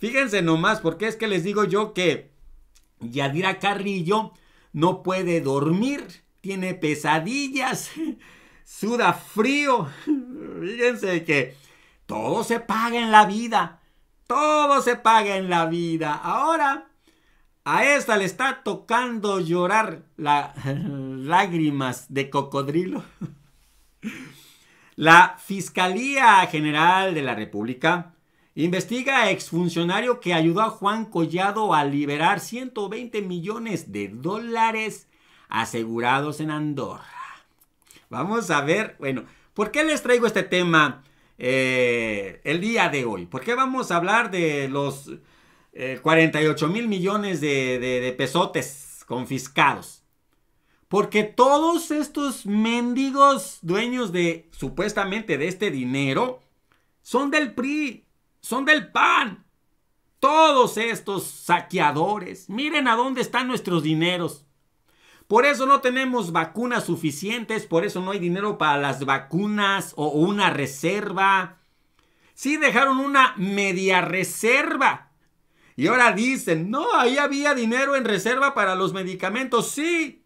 Fíjense nomás, porque es que les digo yo que Yadira Carrillo no puede dormir, tiene pesadillas, suda frío. Fíjense que todo se paga en la vida, todo se paga en la vida. Ahora, a esta le está tocando llorar las lágrimas de cocodrilo. La Fiscalía General de la República Investiga a exfuncionario que ayudó a Juan Collado a liberar 120 millones de dólares asegurados en Andorra. Vamos a ver, bueno, ¿por qué les traigo este tema eh, el día de hoy? ¿Por qué vamos a hablar de los 48 eh, mil millones de, de pesotes confiscados? Porque todos estos mendigos dueños de supuestamente de este dinero son del PRI son del pan. Todos estos saqueadores, miren a dónde están nuestros dineros. Por eso no tenemos vacunas suficientes, por eso no hay dinero para las vacunas o una reserva. Sí dejaron una media reserva. Y ahora dicen, no, ahí había dinero en reserva para los medicamentos, sí.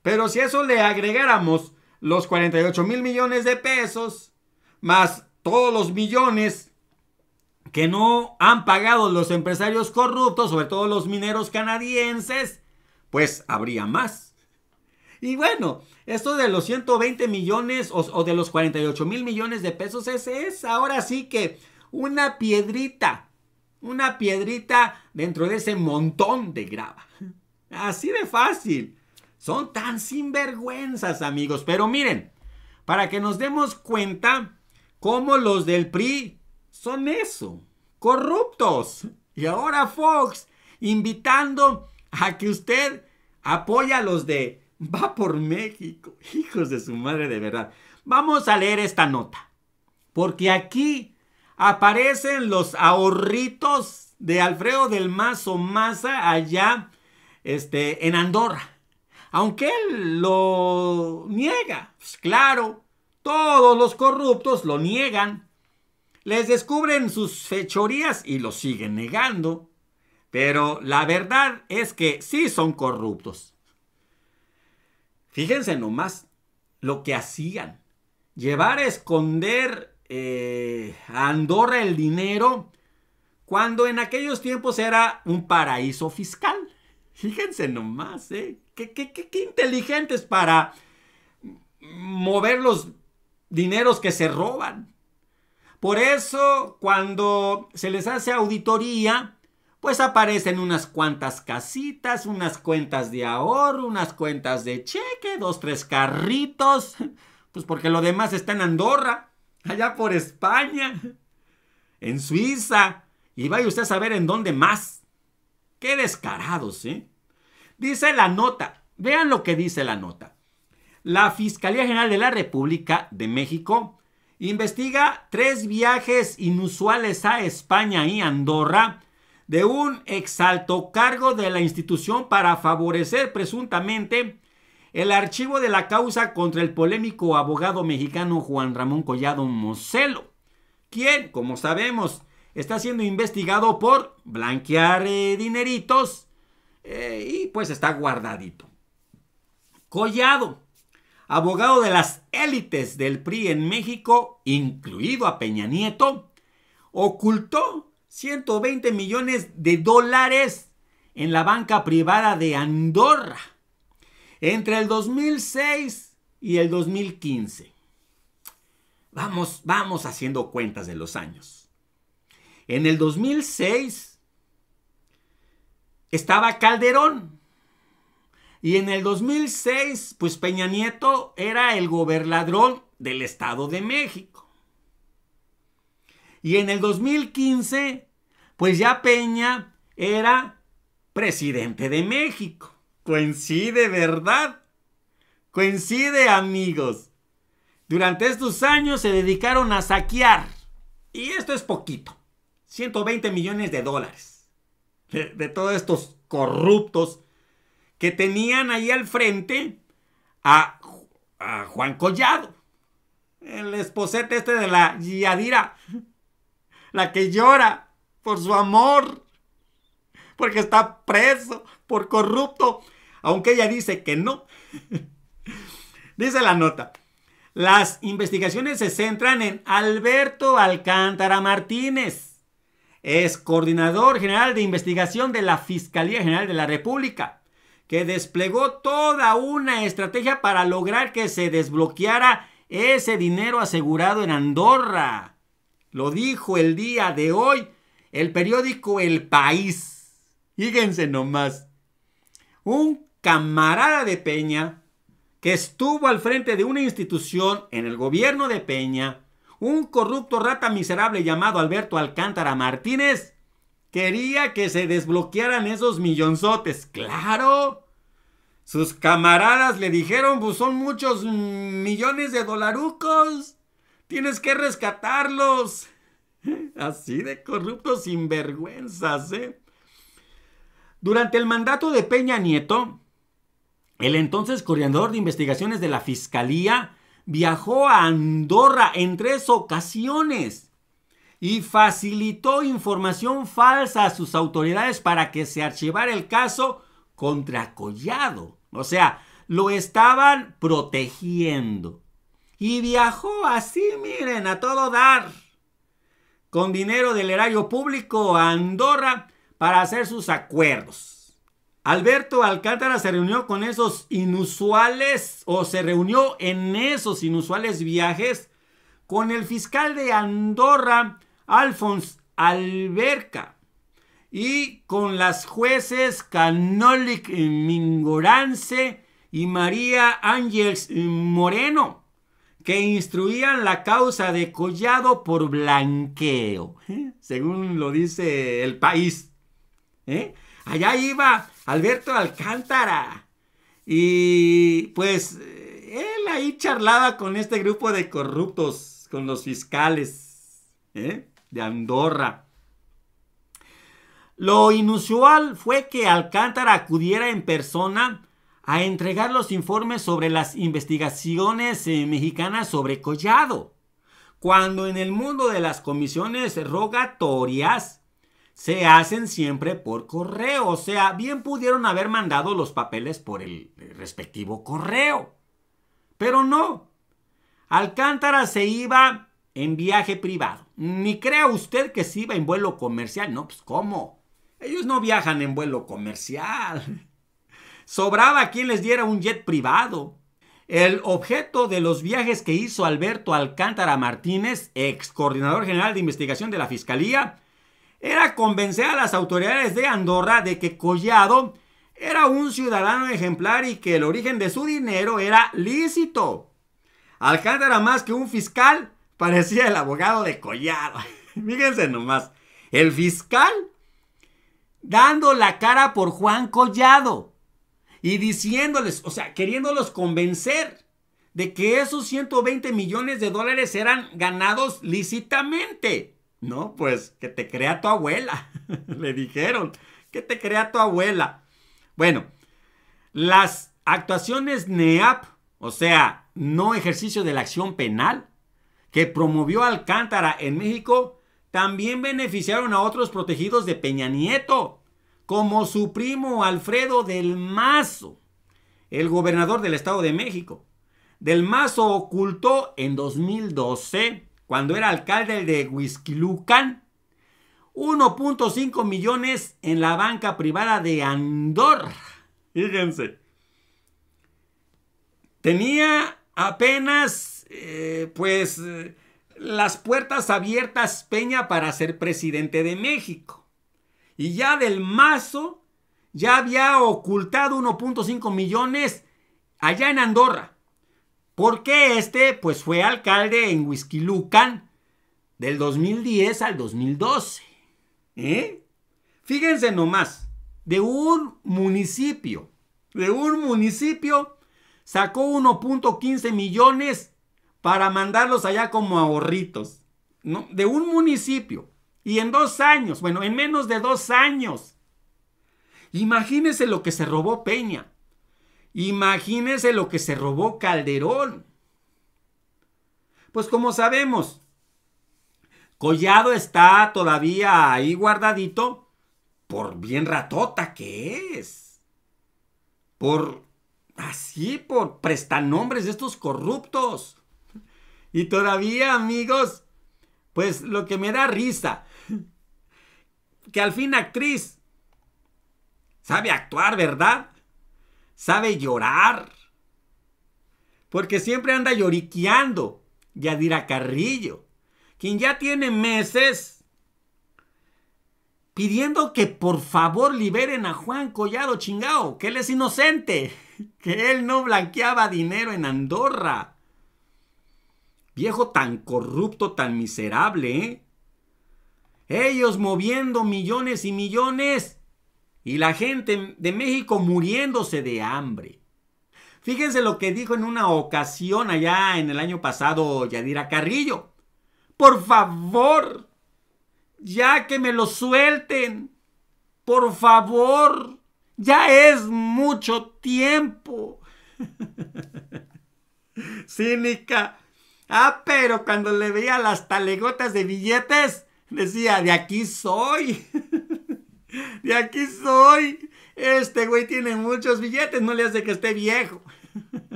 Pero si eso le agregáramos los 48 mil millones de pesos, más todos los millones que no han pagado los empresarios corruptos, sobre todo los mineros canadienses, pues habría más. Y bueno, esto de los 120 millones o, de los 48 mil millones de pesos es, es ahora sí que una piedrita, una piedrita dentro de ese montón de grava. Así de fácil. Son tan sinvergüenzas, amigos. Pero miren, para que nos demos cuenta cómo los del PRI son eso corruptos. Y ahora Fox invitando a que usted apoya a los de Va por México. Hijos de su madre de verdad. Vamos a leer esta nota. Porque aquí aparecen los ahorritos de Alfredo del Mazo Maza allá este, en Andorra. Aunque él lo niega. Pues claro, todos los corruptos lo niegan. Les descubren sus fechorías y los siguen negando. Pero la verdad es que sí son corruptos. Fíjense nomás lo que hacían. Llevar a esconder eh, a Andorra el dinero cuando en aquellos tiempos era un paraíso fiscal. Fíjense nomás, eh. Qué, qué inteligentes para mover los dineros que se roban. Por eso, cuando se les hace auditoría, pues aparecen unas cuantas casitas, unas cuentas de ahorro, unas cuentas de cheque, dos, tres carritos, pues porque lo demás está en Andorra, allá por España, en Suiza, y vaya usted a saber en dónde más. Qué descarados, ¿eh? Dice la nota, vean lo que dice la nota. La Fiscalía General de la República de México investiga tres viajes inusuales a España y Andorra de un exalto cargo de la institución para favorecer presuntamente el archivo de la causa contra el polémico abogado mexicano Juan Ramón Collado Mocelo, quien, como sabemos, está siendo investigado por blanquear eh, dineritos eh, y pues está guardadito. Collado abogado de las élites del PRI en México, incluido a Peña Nieto, ocultó 120 millones de dólares en la banca privada de Andorra entre el 2006 y el 2015. Vamos, vamos haciendo cuentas de los años. En el 2006 estaba Calderón y en el 2006, pues Peña Nieto era el gobernador del Estado de México. Y en el 2015, pues ya Peña era presidente de México. Coincide, ¿verdad? Coincide, amigos. Durante estos años se dedicaron a saquear. Y esto es poquito. 120 millones de dólares. De, de todos estos corruptos que tenían ahí al frente a, Juan Collado, el esposete este de la Yadira, la que llora por su amor, porque está preso, por corrupto, aunque ella dice que no. dice la nota. Las investigaciones se centran en Alberto Alcántara Martínez. Es coordinador general de investigación de la Fiscalía General de la República que desplegó toda una estrategia para lograr que se desbloqueara ese dinero asegurado en Andorra. Lo dijo el día de hoy el periódico El País. Fíjense nomás. Un camarada de Peña que estuvo al frente de una institución en el gobierno de Peña, un corrupto rata miserable llamado Alberto Alcántara Martínez, Quería que se desbloquearan esos millonzotes. Claro. Sus camaradas le dijeron, pues son muchos millones de dolarucos. Tienes que rescatarlos. Así de corruptos sinvergüenzas, ¿eh? Durante el mandato de Peña Nieto, el entonces coordinador de investigaciones de la Fiscalía viajó a Andorra en tres ocasiones y facilitó información falsa a sus autoridades para que se archivara el caso contra Collado. O sea, lo estaban protegiendo. Y viajó así, miren, a todo dar, con dinero del erario público a Andorra para hacer sus acuerdos. Alberto Alcántara se reunió con esos inusuales, o se reunió en esos inusuales viajes con el fiscal de Andorra, Alfons Alberca y con las jueces Canolic eh, Mingorance y María Ángeles eh, Moreno, que instruían la causa de Collado por blanqueo, ¿eh? según lo dice el país. Allá iba Alberto Alcántara y pues él ahí charlaba con este grupo de corruptos, con los fiscales de Andorra. Lo inusual fue que Alcántara acudiera en persona a entregar los informes sobre las investigaciones eh, mexicanas sobre Collado, cuando en el mundo de las comisiones rogatorias se hacen siempre por correo, o sea, bien pudieron haber mandado los papeles por el eh, respectivo correo, pero no. Alcántara se iba en viaje privado ni crea usted que se iba en vuelo comercial. No, pues ¿cómo? Ellos no viajan en vuelo comercial. Sobraba quien les diera un jet privado. El objeto de los viajes que hizo Alberto Alcántara Martínez, ex coordinador general de investigación de la Fiscalía, era convencer a las autoridades de Andorra de que Collado era un ciudadano ejemplar y que el origen de su dinero era lícito. Alcántara, más que un fiscal, Parecía el abogado de Collado. Fíjense nomás. El fiscal dando la cara por Juan Collado y diciéndoles, o sea, queriéndolos convencer de que esos 120 millones de dólares eran ganados lícitamente. No, pues que te crea tu abuela, le dijeron, que te crea tu abuela. Bueno, las actuaciones NEAP, o sea, no ejercicio de la acción penal, que promovió Alcántara en México también beneficiaron a otros protegidos de Peña Nieto, como su primo Alfredo del Mazo, el gobernador del Estado de México. Del Mazo ocultó en 2012, cuando era alcalde de Huizquilucán, 1.5 millones en la banca privada de Andorra. Fíjense. Tenía apenas eh, pues las puertas abiertas Peña para ser presidente de México. Y ya del mazo ya había ocultado 1.5 millones allá en Andorra. Porque este pues fue alcalde en Huizquilucan del 2010 al 2012. ¿eh? Fíjense nomás, de un municipio, de un municipio sacó 1.15 millones para mandarlos allá como ahorritos, ¿no? De un municipio. Y en dos años, bueno, en menos de dos años. imagínese lo que se robó Peña. imagínese lo que se robó Calderón. Pues como sabemos, Collado está todavía ahí guardadito por bien ratota que es. Por así, por prestanombres de estos corruptos. Y todavía, amigos, pues lo que me da risa, que al fin actriz sabe actuar, ¿verdad? Sabe llorar. Porque siempre anda lloriqueando Yadira Carrillo, quien ya tiene meses pidiendo que por favor liberen a Juan Collado Chingao, que él es inocente, que él no blanqueaba dinero en Andorra Viejo tan corrupto, tan miserable, ¿eh? Ellos moviendo millones y millones y la gente de México muriéndose de hambre. Fíjense lo que dijo en una ocasión allá en el año pasado Yadira Carrillo. Por favor, ya que me lo suelten. Por favor, ya es mucho tiempo. Cínica Ah, pero cuando le veía las talegotas de billetes, decía, de aquí soy. de aquí soy. Este güey tiene muchos billetes, no le hace que esté viejo.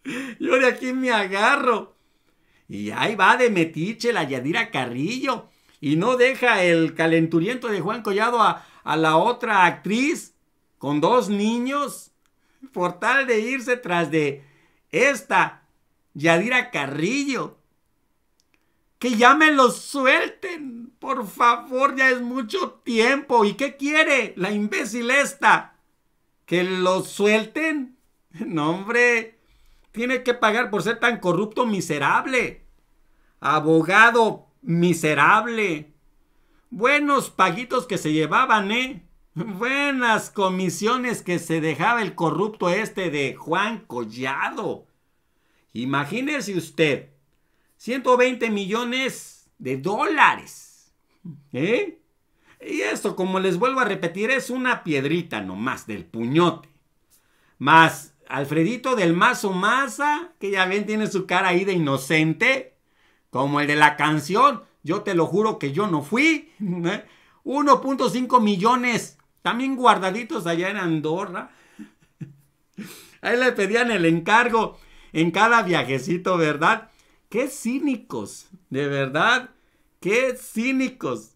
Yo de aquí me agarro. Y ahí va de metiche la Yadira Carrillo. Y no deja el calenturiento de Juan Collado a, la otra actriz con dos niños por tal de irse tras de esta Yadira Carrillo. Que ya me lo suelten, por favor, ya es mucho tiempo. ¿Y qué quiere la imbécil esta? ¿Que lo suelten? No, hombre, tiene que pagar por ser tan corrupto, miserable. Abogado miserable. Buenos paguitos que se llevaban, ¿eh? Buenas comisiones que se dejaba el corrupto este de Juan Collado. Imagínese usted, 120 millones de dólares. ¿Eh? Y esto, como les vuelvo a repetir, es una piedrita nomás del puñote. Más Alfredito del Mazo Maza, que ya ven, tiene su cara ahí de inocente, como el de la canción, yo te lo juro que yo no fui. 1.5 ¿eh? millones, también guardaditos allá en Andorra. Ahí le pedían el encargo en cada viajecito, ¿verdad? Qué cínicos, de verdad, qué cínicos.